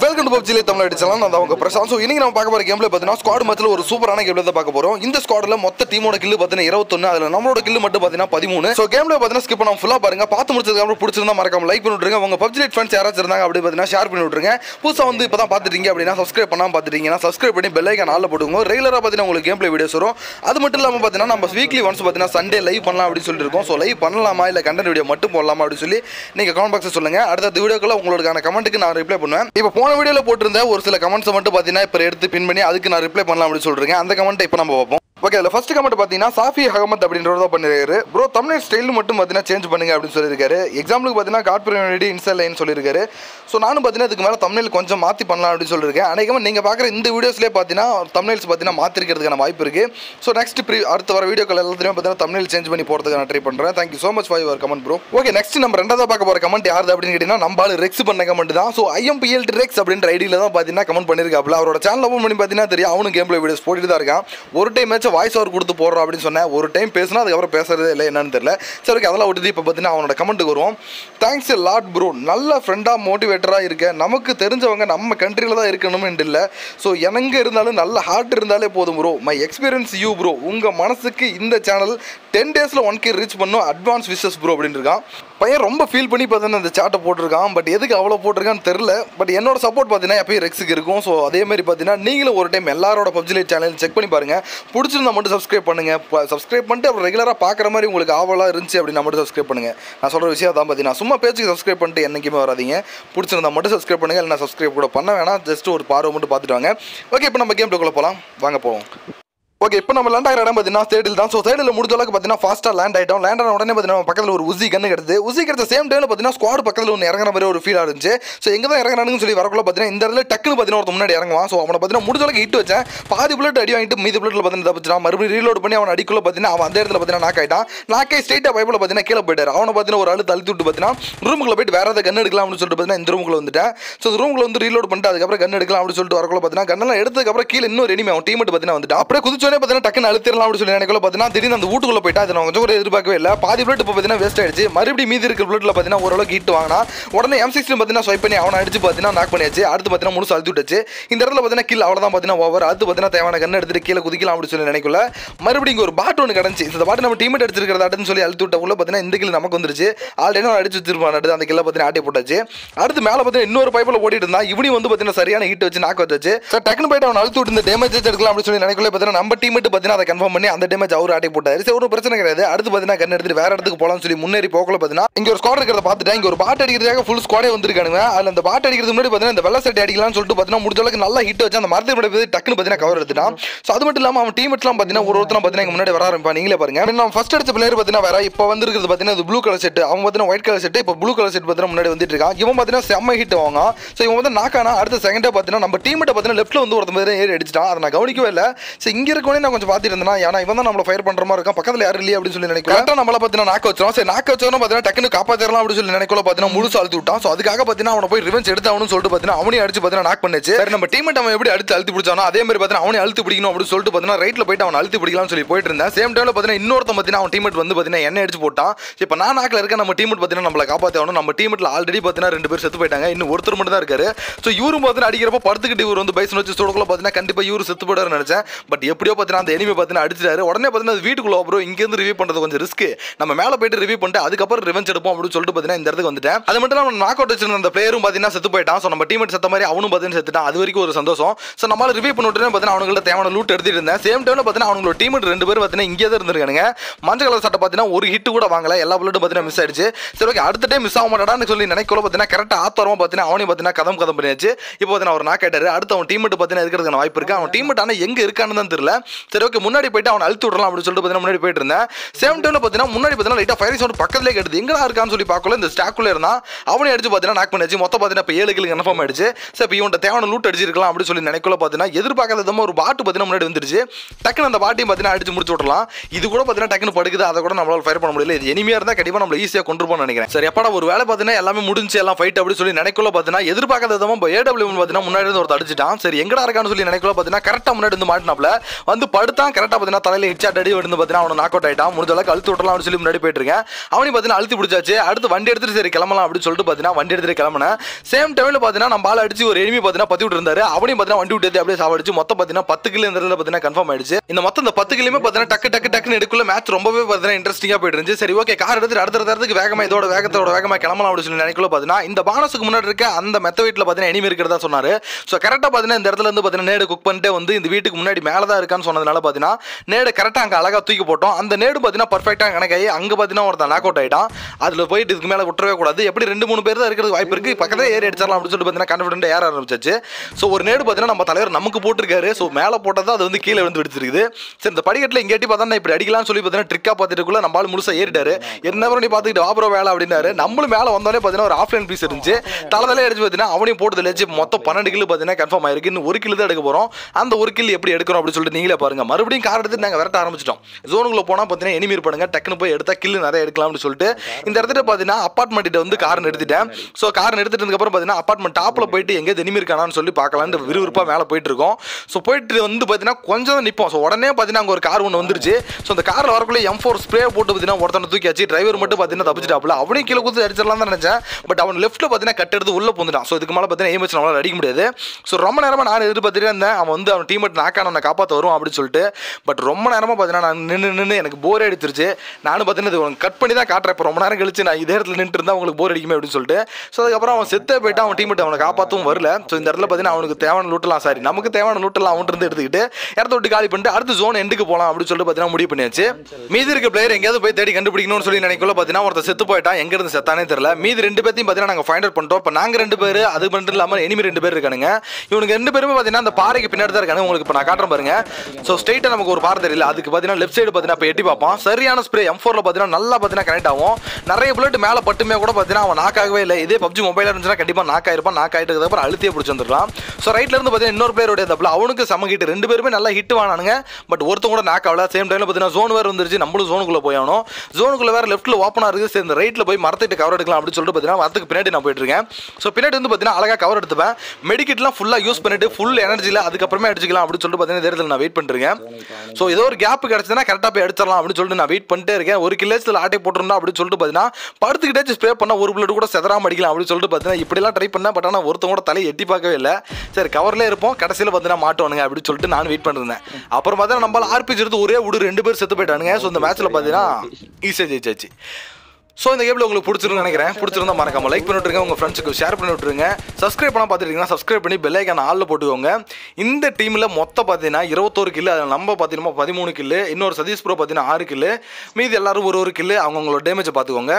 welcome to PUBG Tamil அடிச்சலாம் நான் அவங்க பிரசாந்த் ஸோ இன்னைக்கு நம்ம பார்க்க போகிற கேம்ல பார்த்தீங்கன்னா ஸ்குவாட் மத்தில் ஒரு சூப்பரான கேம்ல தான் பார்க்க போகிறோம் இந்த ஸ்குவாடில் மொத்த டீமோட கில்லு பார்த்தீங்கன்னா இருபத்தொன்று அதில் நம்மளோட கில்லு மட்டும் பார்த்தீங்கன்னா பதிமூணு ஸோ கேம்ல பார்த்தீங்கன்னா ஸ்கிப் பண்ணாமல் ஃபுல்லாக பாருங்க பார்த்து முடிச்சதுக்கப்புறம் பிடிச்சிருந்தா மறக்காம லைக் பண்ணி விட்ருங்க உங்க பப்ஜி ஃப்ரெண்ட்ஸ் யாராச்சும் இருந்தாங்க அப்படி பார்த்தீங்கன்னா ஷேர் பண்ணி விட்ருங்க புதுசாக வந்து இப்போ தான் பார்த்துட்டீங்க அப்படின்னா சப்ஸ்கிரைப் பண்ணாமல் பார்த்துட்டீங்கன்னா சப்ஸ்கிரைப் பண்ணி பெல் ஐக்கன் ஆளில் போடுங்க ரெகுலராக பார்த்தீங்கன்னா உங்களுக்கு கேம் வீடியோஸ் வரும் அது மட்டும் இல்லாமல் பார்த்தீங்கன்னா நம்ம வீக்லி ஒன்ஸ் பார்த்தீங்கன்னா சண்டே லைவ் பண்ணலாம் அப்படின்னு சொல்லி இருக்கோம் ஸோ லைவ் பண்ணலாமா இல்லை கண்டென்ட் வீடியோ மட்டும் போடலாமா அப்படின்னு சொல்லி நீங்கள் கமெண்ட் பாக்ஸில் சொல்லுங்கள் அடுத்த வீடியோக்குள்ள உங்களுக்கான கமெண்ட்டுக்கு நான் ரிப்ளை பண்ணுவேன் இப்போ போன வீடியோவில் போட்டிருந்த ஒரு சில கமெண்ட்ஸை மட்டும் பார்த்தீங்கன்னா இப்போ எடுத்து பின் பண்ணி அதுக்கு நான் ரிப்ளை பண்ணலாம் அப்படின்னு சொல்கிறேன் அந்த கமெண்ட்டை இப்போ நம்ம பார்ப்போம் ஓகே அதில் ஃபஸ்ட்டு கமெண்ட் பார்த்தீங்கன்னா சாஃபி அகமத் அப்படின்றத பண்ணிருக்காரு ப்ரோ தமிழ் ஸ்டைல் மட்டும் பார்த்தீங்கன்னா சேஞ்ச் பண்ணுங்க அப்படின்னு சொல்லியிருக்காரு எக்ஸாம்பிளுக்கு பார்த்தீங்கன்னா காட் பிரிமினிட்டி இன்ஸ்டா லைன் சொல்லியிருக்காரு ஸோ நானும் பார்த்தீங்கன்னா அதுக்கு மேலே தமிழில் கொஞ்சம் மாற்றி பண்ணலாம் அப்படின்னு சொல்லியிருக்கேன் அநேகமாக நீங்கள் பார்க்குற இந்த வீடியோஸ்லேயே பார்த்தீங்கன்னா தமிழ்ஸ் பார்த்தீங்கன்னா மாற்றிருக்கிறதுக்கான வாய்ப்பு இருக்குது ஸோ நெக்ஸ்ட் ப்ரீ அடுத்த வர வீடியோக்கள் எல்லாத்தையும் பார்த்தீங்கன்னா தமிழ் சேஞ்ச் பண்ணி போகிறதுக்கு நான் ட்ரை பண்ணுறேன் thank you so much for your comment bro okay next நம்ம ரெண்டாவது பார்க்க போகிற கமெண்ட் யார் அப்படின்னு கேட்டிங்கன்னா நம்மளால் ரெக்ஸ் பண்ண கமெண்ட் தான் ஸோ ஐஎம்பிஎல் ரெக்ஸ் அப்படின்ற ஐடியில் தான் பார்த்தீங்கன்னா கமெண்ட் பண்ணியிருக்காப்புல அவரோட சேனல் ஓப்பன் பண்ணி பார்த்தீங்கன்னா தெரியும் அவனும் கேம் பிளே வீடியோஸ் போட்டுட்டு தான் இருக்கான் ஒரு டைம் மேட்ச் வாய்ஸ் ஓவர் கொடுத்து போடுறோம் அப்படின்னு சொன்னேன் ஒரு டைம் பேசினா அதுக்கப்புறம் பேசுறதே இல்லை என்னன்னு தெரியல சரி ஓகே அதெல்லாம் விட்டு இப்போ பார்த்தீங்கன்னா அவனோட கமெண்ட்டுக்கு வருவோம் தேங்க்ஸ் லாட் ப்ரோ நல்ல ஃப்ரெண்டாக மோட்டிவேட்டராக இருக்க நமக்கு தெரிஞ்சவங்க நம்ம கண்ட்ரியில் தான் இருக்கணும்னு இல்லை ஸோ எனக்கு இருந்தாலும் நல்ல ஹார்ட் இருந்தாலே போதும் bro my experience you bro உங்கள் மனசுக்கு இந்த சேனல் டென் டேஸில் ஒன் கே ரீச் பண்ணும் அட்வான்ஸ் விஷஸ் ப்ரோ அப்படின்னு இருக்கான் பையன் ரொம்ப ஃபீல் பண்ணி பார்த்தீங்கன்னா அந்த சாட்டை போட்டிருக்கான் பட் எதுக்கு அவ்வளோ போட்டிருக்கான்னு தெரில பட் என்னோட சப்போர்ட் பார்த்தீங்கன்னா எப்பயும் ரெக்ஸுக்கு இருக்கும் ஸோ அதே மாதிரி பார்த்தீங்கன்னா நீங்களும் ஒரு டைம் எல்லாரோட பப்ஜிலேட் சேனல் செக் பண்ணி பாருங்கள் பிடிச்சி பிடிச்சிருந்தா மட்டும் சப்ஸ்கிரைப் பண்ணுங்கள் சப்ஸ்கிரைப் பண்ணிட்டு அப்புறம் ரெகுலராக பார்க்குற மாதிரி உங்களுக்கு ஆவலாக இருந்துச்சு அப்படின்னா மட்டும் சப்ஸ்கிரைப் பண்ணுங்கள் நான் சொல்கிற விஷயம் தான் பார்த்தீங்கன்னா சும்மா பேச்சுக்கு சப்ஸ்கிரைப் பண்ணிட்டு என்றைக்குமே வராதிங்க பிடிச்சிருந்தா மட்டும் சப்ஸ்கிரைப் பண்ணுங்கள் இல்லை சப்ஸ்கிரைப் கூட பண்ண வேணாம் ஜஸ்ட் ஒரு பார்வை மட்டும் பார்த்துட்டு வாங்க ஓகே இப்போ நம்ம கேம் டோக்குள்ளே போகலாம் வாங்க போவோம் ஓகே இப்போ நம்ம லேண்ட் ஆகிற இடம் பார்த்தீங்கன்னா தேடில் தான் ஸோ சைடில் முடிஞ்ச அளவுக்கு பார்த்தீங்கன்னா ஃபாஸ்ட்டாக லேண்ட் ஆகிட்டோம் லேண்ட் ஆன உடனே பார்த்தீங்கன்னா பக்கத்தில் ஒரு உசி கன்று கிடது உசி கிடச்ச சேம் டைமில் பார்த்தீங்கன்னா ஸ்குவாட் பக்கத்தில் ஒன்று இறங்குற மாதிரி ஒரு ஃபீல் இருந்துச்சு ஸோ எங்கே தான் இறங்குறானுன்னு சொல்லி வரக்குள்ள பார்த்தீங்கன்னா இந்த இடத்துல டக்குன்னு பார்த்தீங்கன்னா ஒருத்த முன்னாடி இறங்குவான் ஸோ அவனை பார்த்தீங்கன்னா முடிஞ்ச அளவுக்கு ஹிட் வச்சேன் பாதி புல்லட் அடி வாங்கிட்டு மீதி புல்லட்டில் பார்த்தீங்கன்னா தப்பிச்சான் மறுபடியும் ரீலோட் பண்ணி அவன் அடிக்குள்ள பார்த்தீங்கன்னா அவன் அந்த இடத்துல பார்த்தீங்கன்னா நாக் ஆகிட்டான் நாக்கை ஸ்ட்ரெயிட்டாக பைப்பில் பார்த்தீங்கன்னா கீழே போயிட்டார் அவனை பார்த்தீங்கன்னா ஒரு ஆள் தள்ளி விட்டு பார்த்தீங்கன்னா ரூமுக்குள்ள போயிட்டு வேறு ஏதாவது கண்ணு எடுக்கலாம் அப்படின்னு சொல்லிட்டு பார்த்தீங்கன்னா இந்த ரூமுக்குள்ள வந்துட்டேன் ஸோ ரூமில் வந்து ரீலோட் பண்ணிட்டு அதுக்கப்புறம் கண்ணு எடுக்கலாம் அப்படின்னு சொல்லிட்டு வரக்குள்ள பார்த்தீங்கன்னா கண்ணெல்லாம் எடுத்ததுக்கப்புறம் கீழே இன்னொரு எனிமே அவன் டீமெட் பார்த்தீங்கன்னா வந்துட்டு அப்படியே குதிச்சு பார்த்தீங்கன்னா டக்குன்னு அழுத்திடலாம் அப்படின்னு சொல்லி நினைக்கல பார்த்தீங்கன்னா திடீர்னு அந்த வீட்டுக்குள்ளே போயிட்டா அது எதிர்பார்க்கவே இல்லை பாதி பிளட் பார்த்தீங்கன்னா வேஸ்ட் ஆயிடுச்சு மீதி இருக்கிற பிளட்டில் பார்த்தீங்கன்னா ஓரளவுக்கு ஹீட் வாங்கினா உடனே எம் சிக்ஸ்டின் பார்த்தீங்கன்னா ஸ்வைப் பண்ணி அவனை அடிச்சு பார்த்தீங்கன்னா நாக் பண்ணியாச்சு அடுத்து பார்த்தீங்கன்னா முழுசு அழுத்தி விட்டுச்சு இந்த பார்த்தீங்கன்னா கீழே அவ்வளோதான் பார்த்தீங்கன்னா ஓவர் அடுத்து பார்த்தீங்கன்னா தேவையான கண்ணு எடுத்துட்டு கீழே குதிக்கலாம் அப்படின்னு சொல்லி நினைக்கல மறுபடியும் ஒரு பாட்டு ஒன்று கிடந்துச்சு இந்த பாட்டு நம்ம டீமேட் அடிச்சிருக்கிறத அட்டுன்னு சொல்லி அழுத்து விட்ட பார்த்தீங்கன்னா இந்த கீழே நமக்கு வந்துருச்சு ஆல்ரெடி அடிச்சு வச்சிருப்பான் அடுத்து அந்த கீழே பார்த்தீங்கன்னா ஆட்டி போட்டாச்சு அடுத்து மேலே பார்த்தீங்கன்னா இன்னொரு பைப்பில் ஓடிட்டு இருந்தான் வந்து பார்த்தீங்கன்னா சரியான ஹீட் வச்சு நாக்கு வச்சு டக்குன்னு போயிட்டு அவன் அழுத்து விட்டு இந்த டேமேஜ் எடுக்கலாம் அப்படின்னு சொல்லி நினைக்கல பார்த்தீங்கன்னா நம்ம டீம்மெட்டு பார்த்தீங்கன்னா அதை கன்ஃபார்ம் பண்ணி அந்த டேமேஜ் அவர் ஆட்டி போட்டாரு சரி ஒன்றும் பிரச்சனை கிடையாது அடுத்து பார்த்தீங்கன்னா கண் எடுத்து வேற இடத்துக்கு போகலாம்னு சொல்லி முன்னேறி போகல பார்த்தீங்கன்னா இங்க ஒரு ஸ்கோர் இருக்கிறத பார்த்துட்டேன் இங்க ஒரு பாட்டு அடிக்கிறதுக்காக ஃபுல் ஸ்குவாடே வந்திருக்கானுங்க அதில் அந்த பாட்டு அடிக்கிறது முன்னாடி பார்த்தீங்கன்னா இந்த வெள்ள சட்டை அடிக்கலாம்னு சொல்லிட்டு பார்த்தீங்கன்னா முடிஞ்ச அளவுக்கு நல்லா ஹிட் வச்சு அந்த மரத்தை போய் டக்குன்னு பார்த்தீங்கன்னா கவர் எடுத்துட்டா ஸோ அது மட்டும் இல்லாமல் அவன் டீமெட்லாம் பார்த்தீங்கன்னா ஒரு ஒருத்தான் பார்த்தீங்கன்னா முன்னாடி வர ஆரம்பிப்பா நீங்களே பாருங்க ஃபர்ஸ்ட் அடிச்ச பிளேயர் பார்த்தீங்கன்னா வேற இப்போ வந்துருக்கிறது பார்த்தீங்கன்னா ப்ளூ கலர் செட் அவன் பார்த்தீங்கன்னா ஒயிட் கலர் செட் இப்போ ப்ளூ கலர் செட் பார்த்தீங்கன்னா முன்னாடி வந்துட்டு இருக்கான் இவன் பார்த்தீங்கன்னா செம்ம ஹிட் வாங்க ஸோ இவன் வந்து நாக்கானா அடுத்த செகண்டா பார்த்தீங்கன்னா நம்ம டீமெட்டை பார்த்தீங்கன்னா லெஃப்ட்டில் வந்து ஒருத்தர் ஏறி அடிச்சிட்டான் அதை நான் கவனிக்கவே இல்லை ஸோ இங்கே இருக்க நான் கொஞ்சம் பார்த்துட்டு இருந்தேன் ஏன்னா இவன் தான் நம்மள ஃபயர் பண்ற மாதிரி இருக்கும் பக்கத்துல யாரும் இல்லையா அப்படின்னு சொல்லி நினைக்கிறேன் நம்மள பத்தினா நாக்க வச்சிரும் சரி நாக்க வச்சவன பாத்தீங்கன்னா டக்குனு காப்பாத்திரலாம் அப்படின்னு சொல்லி நினைக்கல பாத்தீங்கன்னா முழு அழுத்து விட்டான் அதுக்காக பாத்தீங்கன்னா அவனை போய் ரிவெஞ்ச் எடுத்தாவணும் சொல்லிட்டு பாத்தீங்கன்னா அவனையும் அடிச்சு பாத்தீங்கன்னா நாக் பண்ணுச்சு நம்ம டீம்மேட் அவன் எப்படி அடுத்து அழுத்து பிடிச்சானோ அதே மாதிரி பாத்தீங்கன்னா அவனை அழுத்து பிடிக்கணும் அப்படின்னு சொல்லிட்டு பாத்தீங்கன்னா ரைட்ல போயிட்டு அவன் அழுத்து பிடிக்கலாம்னு சொல்லி போயிட்டு இருந்தேன் சேம் டைம்ல பாத்தீங்கன்னா இன்னொருத்தன் பாத்தீங்கன்னா அவன் டீமேட் வந்து பாத்தீங்கன்னா என்ன அடிச்சு போட்டான் இப்போ நான் நாக்கில் இருக்க நம்ம டீம் பாத்தீங்கன்னா நம்மளை காப்பாற்றணும் நம்ம டீம்ல ஆல்ரெடி பாத்தீங்கன்னா ரெண்டு பேர் செத்து போயிட்டாங்க இன்னும் ஒருத்தர் மட்டும் தான் இருக்காரு ஸோ இவரும் பாத்தீங்கன்னா அடிக்கிறப்ப படுத்துக்கிட்டு இவர் வந்து பைசன் வச்சு சூடக்குள்ள பாத்தீங்கன்னா கண்டிப்பா இவரு செத்து போயிடாரு நினைச்சேன் பட் எப்படி லியோ பார்த்தீங்கன்னா அந்த எனிமே பார்த்தினா அடிச்சிட்டாரு உடனே பார்த்தீங்கன்னா வீட்டுக்குள்ள அப்புறம் இங்கேருந்து ரிவ்யூ பண்ணுறது கொஞ்சம் ரிஸ்க் நம்ம மேலே போயிட்டு ரிவ்யூ பண்ணிட்டு அதுக்கப்புறம் ரிவெஞ்ச் எடுப்போம் அப்படின்னு சொல்லிட்டு பார்த்தீங்கன்னா இந்த இடத்துக்கு வந்துட்டேன் அது மட்டும் இல்லாமல் நாக் அவுட் வச்சிருந்த அந்த பிளேயரும் பார்த்தீங்கன்னா செத்து போயிட்டான் ஸோ நம்ம டீமேட் செத்த மாதிரி அவனும் பார்த்தீங்கன்னா செத்துட்டான் அது வரைக்கும் ஒரு சந்தோஷம் ஸோ நம்மளால ரிவ்யூ உடனே பார்த்தீங்கன்னா அவங்கள்ட்ட தேவையான லூட் எடுத்துகிட்டு இருந்தேன் சேம் டைமில் பார்த்தீங்கன்னா அவங்களோட டீமேட் ரெண்டு பேரும் பார்த்தீங்கன்னா இங்கே தான் இருந்திருக்கானுங்க மஞ்சள் கலர் சட்டை பார்த்தீங்கன்னா ஒரு ஹிட்டு கூட வாங்கல எல்லா பிள்ளைட்டு பார்த்தீங்கன்னா மிஸ் ஆயிடுச்சு சரி ஓகே அடுத்த டைம் மிஸ் ஆக மாட்டாடான்னு சொல்லி நினைக்கல பார்த்தீங்கன்னா கரெக்டாக ஆத்தரமாக பார்த்தீங்கன்னா அவனையும் பார்த்தீங்கன்னா கதம் கதம் பண்ணியாச்சு இப்போ பார்த்தீங்கன்னா அவர் நான் கேட்டார் அடுத்து அவன் டீமேட் பார்த்தீங்கன்னா இருக்கிறதுக்கான வாய்ப்பு இருக்கு அவன் டீமேட் ஆனால் எங்கே இருக்கான்னு தான் தெரியல சரி ஓகே முன்னாடி போயிட்டு அவனை அழுத்து விடலாம் அப்படின்னு சொல்லிட்டு பார்த்தீங்கன்னா முன்னாடி போயிட்டு இருந்தேன் சேம் டைமில் பார்த்தீங்கன்னா முன்னாடி பார்த்தீங்கன்னா லைட்டாக ஃபயரிங் சவுண்ட் பக்கத்துலேயே கேட்டது எங்கடா இருக்கான்னு சொல்லி பார்க்கல இந்த ஸ்டாக்குள்ளே இருந்தால் அவனே அடிச்சு பார்த்தீங்கன்னா நாக் பண்ணிச்சு மொத்தம் பார்த்தீங்கன்னா இப்போ ஏழு கிலோ கன்ஃபார்ம் ஆயிடுச்சு சார் இப்போ இவன்ட்ட தேவையான லூட் அடிச்சிருக்கலாம் அப்படின்னு சொல்லி நினைக்கல பார்த்தீங்கன்னா எதிர்பார்க்காத விதமாக ஒரு பாட்டு பார்த்தீங்கன்னா முன்னாடி வந்துருச்சு டக்குன்னு அந்த பாட்டையும் பார்த்தீங்கன்னா அடிச்சு முடிச்சு விடலாம் இது கூட பார்த்தீங்கன்னா டக்குன்னு படுக்குது அதை கூட நம்மளால் ஃபயர் பண்ண முடியல இது எனிமையாக இருந்தால் கண்டிப்பாக நம்மள ஈஸியாக கொண்டு போகணும்னு நினைக்கிறேன் சரி எப்படா ஒரு வேலை பார்த்தீங்கன்னா எல்லாமே முடிஞ்சு எல்லாம் ஃபைட் அப்படின்னு சொல்லி நினைக்கல பார்த்தீங்கன்னா எதிர்பார்க்காத விதமாக இப்போ ஏடபிள்யூ பார்த்தீங்கன்னா முன்னாடி இருந்து ஒருத்தர் அடிச்சிட்டான் சரி எங்கடா இருக்கான்னு சொல்லி நினைக்கல பார்த்தீங்கன்னா கரெக்டாக முன்னாடி வந்து மாட்டினாப்ல வந்து படுத்தான் கரெக்டாக பார்த்தீங்கன்னா தலையில் ஹெட் அடி வந்து பார்த்தீங்கன்னா அவனை நாக் அவுட் ஆகிட்டான் முடிஞ்ச அளவுக்கு அழுத்து விட்டலாம் சொல்லி முன்னாடி போயிட்டு இருக்கேன் அவனையும் பார்த்தீங்கன்னா அழுத்து பிடிச்சாச்சு அடுத்து வண்டி எடுத்துட்டு சரி கிளம்பலாம் அப்படின்னு சொல்லிட்டு பார்த்தீங்கன்னா வண்டி எடுத்துட்டு கிளம்புனேன் சேம் டைமில் பார்த்தீங்கன்னா நம்ம பால் அடிச்சு ஒரு எனிமி பார்த்தீங்கன்னா பத்தி விட்டு இருந்தாரு அவனையும் பார்த்தீங்கன்னா வண்டி விட்டு அப்படியே சாவடிச்சு மொத்தம் பார்த்தீங்கன்னா பத்து கிலோ இந்த பார்த்தீங்கன்னா கன்ஃபார்ம் ஆயிடுச்சு இந்த மொத்தம் இந்த பத்து கிலோமே பார்த்தீங்கன்னா டக்கு டக்கு டக்குன்னு எடுக்கல மேட்ச் ரொம்பவே பார்த்தீங்கன்னா இன்ட்ரெஸ்டிங்காக போயிட்டு இருந்துச்சு சரி ஓகே கார் எடுத்துட்டு அடுத்த தரத்துக்கு வேகமாக இதோட வேகத்தோட வேகமாக கிளம்பலாம் அப்படின்னு சொல்லி நினைக்கல பார்த்தீங்கன்னா இந்த பானஸுக்கு முன்னாடி இருக்க அந்த மெத்த வீட்டில் பார்த்தீங்கன்னா எனிமி இருக்கிறதா சொன்னார் ஸோ கரெக்டாக பார்த்தீங்கன்னா இந்த இடத்துல வந்து பார்த்தீங்கன்னா நேடு குக் பண்ணிட்டு வந்து இந்த வீட்டுக்கு முன்னாடி மேலே தான் இருக்கான்னு சொன்னதுனால பார்த்தீங்கன்னா நேடு கரெக்டாக அங்கே அழகாக தூக்கி போட்டோம் அந்த நேடு பார்த்தீங்கன்னா பர்ஃபெக்டாக கணக்காகி அங்கே பார்த்தீங்கன்னா ஒருத்தன் நாக் அவுட் ஆகிட்டான் அதில் போயிட்டு இதுக்கு மேலே விட்டுறவே கூடாது எப்படி ரெண்டு மூணு பேர் தான் இருக்கிறது வாய்ப்பு இருக்குது பக்கத்தில் ஏறி அடிச்சிடலாம் அப்படின்னு சொல்லிட்டு பார்த்தீங்கன்னா கான்ஃபிடென்ட் ஏற ஆரம்பிச்சாச்சு ஸோ ஒரு நேடு பார்த்தீங்கன்னா நம்ம தலைவர் நமக்கு போட்டிருக்காரு ஸோ மேலே போட்டதான் அது வந்து கீழே விழுந்து எடுத்துருக்குது சரி இந்த படிக்கட்டில் இங்கேட்டி பார்த்தா நான் இப்படி அடிக்கலாம்னு சொல்லி பார்த்தீங்கன்னா ட்ரிக்காக பார்த்துட்டுக்குள்ள நம்மளால் முழுசாக ஏறிட்டாரு என்ன பண்ணி பார்த்துட்டு வாபரோ வேலை அப்படின்னாரு நம்மளும் மேலே வந்தோடனே பார்த்தீங்கன்னா ஒரு ஆஃப்லைன் பீஸ் இருந்துச்சு தலை தலையே அடிச்சு பார்த்தீங்கன்னா அவனையும் போட்டு தெளிச்சு மொத்தம் பன்னெண்டு கிலோ பார்த்தீங்கன்னா கன்ஃபார்ம் ஆயிருக்கு இன்னும் ஒரு கிலோ தான் எடுக்க போகிறோம் அந்த ஒரு கிலோ எப்படி எடுக்கணும் அப்படின்னு சொல்லிட்டு நீங்களே கீழே பாருங்கள் மறுபடியும் கார் எடுத்து நாங்கள் விரட்ட ஆரம்பிச்சிட்டோம் ஜோனுக்குள்ளே போனால் பார்த்தீங்கன்னா எனிமி இருப்பானுங்க டக்குனு போய் எடுத்தால் கில்லு நிறைய எடுக்கலாம்னு சொல்லிட்டு இந்த இடத்துல பார்த்தீங்கன்னா அப்பார்ட்மெண்ட்டு வந்து கார் எடுத்துட்டேன் ஸோ கார் அப்புறம் பார்த்தீங்கன்னா அப்பார்ட்மெண்ட் டாப்பில் போயிட்டு எங்கே எனிமி இருக்கானான்னு சொல்லி பார்க்கலான்னு விறுவிறுப்பாக மேலே போயிட்டு இருக்கோம் ஸோ போயிட்டு வந்து பார்த்தீங்கன்னா கொஞ்சம் தான் நிற்போம் ஸோ உடனே பார்த்தீங்கன்னா அங்கே ஒரு கார் ஒன்று வந்துருச்சு ஸோ அந்த காரில் வரக்குள்ளே எம் ஃபோர் ஸ்ப்ரே போட்டு பார்த்தீங்கன்னா ஒருத்தனை தூக்கியாச்சு டிரைவர் மட்டும் பார்த்தீங்கன்னா தப்பிச்சிட்டாப்ல அவனையும் கீழே குத்து அடிச்சிடலாம் தான் நினச்சேன் பட் அவன் லெஃப்ட்டில் பார்த்தீங்கன்னா கட் எடுத்து உள்ளே போந்துட்டான் ஸோ இதுக்கு மேலே பார்த்தீங்கன்னா எய்ம் நம்மளால் அடிக்க முடியாது ஸோ ரொம்ப நேரமாக நான் எதிர்பார்த்துட்டே இருந்தேன் அவன் வந்து அவன் டீம் மேட் நாக்கான காப்பாற்ற வரும் அப்படின்னு சொல்லிட்டு பட் ரொம்ப நேரமாக பார்த்தீங்கன்னா நான் நின்று நின்று எனக்கு போர் அடிச்சிருச்சு நானும் பார்த்தீங்கன்னா கட் பண்ணி தான் காட்டுறேன் இப்போ ரொம்ப நேரம் கழிச்சு நான் இதே இடத்துல நின்று இருந்தால் உங்களுக்கு போர் அடிக்குமே அப்படின்னு சொல்லிட்டு ஸோ அதுக்கப்புறம் அவன் செத்தே போயிட்டு அவன் டீம் அவனை காப்பாற்றவும் வரல ஸோ இந்த இடத்துல பார்த்தீங்கன்னா அவனுக்கு தேவையான லூட்டெல்லாம் சாரி நமக்கு தேவையான லூட்டெல்லாம் அவன் இருந்து எடுத்துக்கிட்டு இடத்த விட்டு காலி பண்ணிட்டு அடுத்து ஜோன் எண்டுக்கு போகலாம் அப்படின்னு சொல்லிட்டு பார்த்தீங்கன்னா முடிவு பண்ணியாச்சு மீதி இருக்க பிளேயர் எங்கேயாவது போய் தேடி கண்டுபிடிக்கணும்னு சொல்லி நினைக்கல பார்த்தீங்கன்னா ஒருத்த செத்து போயிட்டான் எங்கேருந்து செத்தானே தெரியல மீதி ரெண்டு பேர்த்தையும் பார்த்தீங்கன்னா நாங்கள் ஃபைண்ட் அவுட் பண்ணிட்டோம் இப்போ நாங்கள் ரெண்டு பேர் அது மட்டும் இல்லாமல் எனிமி ரெண்டு பேர் இருக்கானுங்க இவனுக்கு ரெண்டு பேருமே பார்த்தீங்கன்னா அந்த பாறைக்கு பின்னாடி தான் இருக்காங்க உங்களுக்கு இப்போ நான் காட்டுறேன் பாருங்க ஸோ ஸ்ட்ரெயிட்டாக நமக்கு ஒரு பார் தெரியல அதுக்கு பார்த்தீங்கன்னா லெஃப்ட் சைடு பார்த்தீங்கன்னா இப்போ எட்டி பார்ப்போம் சரியான ஸ்ப்ரே எம் ஃபோரில் பார்த்தீங்கன்னா நல்லா பார்த்தீங்கன்னா கனெக்ட் ஆகும் நிறைய புல்லட் மேலே பட்டுமே கூட பார்த்தீங்கன்னா அவன் நாக்காகவே இல்லை இதே பப்ஜி மொபைலில் இருந்துச்சுன்னா கண்டிப்பாக நாக் ஆயிருப்பான் நாக் ஆகிட்டு அப்புறம் அழுத்தியே பிடிச்சி வந்துடலாம் ஸோ ரைட்டில் இருந்து பார்த்தீங்கன்னா இன்னொரு பிளேயருடைய தப்பில் அவனுக்கு சம கிட்ட ரெண்டு பேருமே நல்லா ஹிட் வானானுங்க பட் ஒருத்தவங்க கூட நாக் ஆகல சேம் டைமில் பார்த்தீங்கன்னா ஜோன் வேறு வந்துருச்சு நம்மளும் ஜோனுக்குள்ளே போயாகணும் ஜோனுக்குள்ளே வேறு லெஃப்ட்டில் ஓப்பனாக இருக்குது சரி இந்த ரைட்டில் போய் மரத்திட்டு கவர் எடுக்கலாம் அப்படின்னு சொல்லிட்டு பார்த்தீங்கன்னா மரத்துக்கு பின்னாடி நான் போயிட்டு இருக்கேன் ஸோ பின்னாடி வந்து பார்த்தீங்கன்னா அழகாக கவர் எடுத்துப்பேன் மெடிக்கிட்லாம் ஃபுல்லாக யூஸ் பண்ணிட்டு ஃபுல் எனர்ஜியில் அதுக்கப்புறமே அடிச்சிக்கலாம் அப்படின்னு சொல்லிட்டு பார்த்தீங்கன்னா தெரியல நான் வெயிட் பண்ணிருக்கேன் ஸோ ஏதோ ஒரு கேப் கிடச்சதுன்னா கரெக்டாக போய் எடுத்துடலாம் அப்படின்னு சொல்லிட்டு நான் வெயிட் பண்ணிட்டே இருக்கேன் ஒரு கிலேஜில் ஆட்டை போட்டிருந்தோம் அப்படின்னு சொல்லிட்டு பார்த்தீங்கன்னா படுத்துக்கிட்டே ஸ்ப்ரே பண்ணால் ஒரு பிளட் கூட செதறாம அடிக்கலாம் அப்படின்னு சொல்லிட்டு பார்த்தீங்கன்னா இப்படிலாம் ட்ரை பண்ணேன் பட் ஆனால் ஒருத்தவங்க கூட தலையை எட்டி பார்க்கவே இல்லை சரி கவர்லேயே இருப்போம் கடைசியில் பார்த்தீங்கன்னா மாட்டோனுங்க அப்படின்னு சொல்லிட்டு நான் வெயிட் பண்ணிருந்தேன் அப்புறம் பார்த்தீங்கன்னா நம்மளால் ஆர்பிஜி எடுத்து ஒரே உடு ரெண்டு பேர் செத்து போயிட்டானுங்க ஸோ இந்த மேட்ச்சில் பார்த்தீங்கன்னா ஈஸியாக ஜெயிச்சாச்சு ஸோ இந்த கேபிள் உங்களுக்கு பிடிச்சிருக்குன்னு நினைக்கிறேன் பிடிச்சிருந்தா மறக்காம லைக் பண்ணிவிட்டுருங்க உங்கள் ஃப்ரெண்ட்ஸுக்கு ஷேர் பண்ணி விட்டுருங்க சப்ஸ்கிரைப் பண்ணால் பார்த்துட்டிங்கன்னா சப்ஸ்கிரைப் பண்ணி பெல்லைக்கான ஆளில் போட்டுக்கோங்க இந்த டீமில் மொத்தம் பார்த்தீங்கன்னா இருபத்தோரு கில்லு அதில் நம்ம பார்த்தீங்கன்னா பதிமூணு கில்லு இன்னொரு சதீஷ் ப்ரோ பார்த்தீங்கன்னா ஆறு கில்லு மீதி எல்லாரும் ஒரு ஒரு கில்லு அவங்கவுங்களோட டேமேஜை பார்த்துக்கோங்க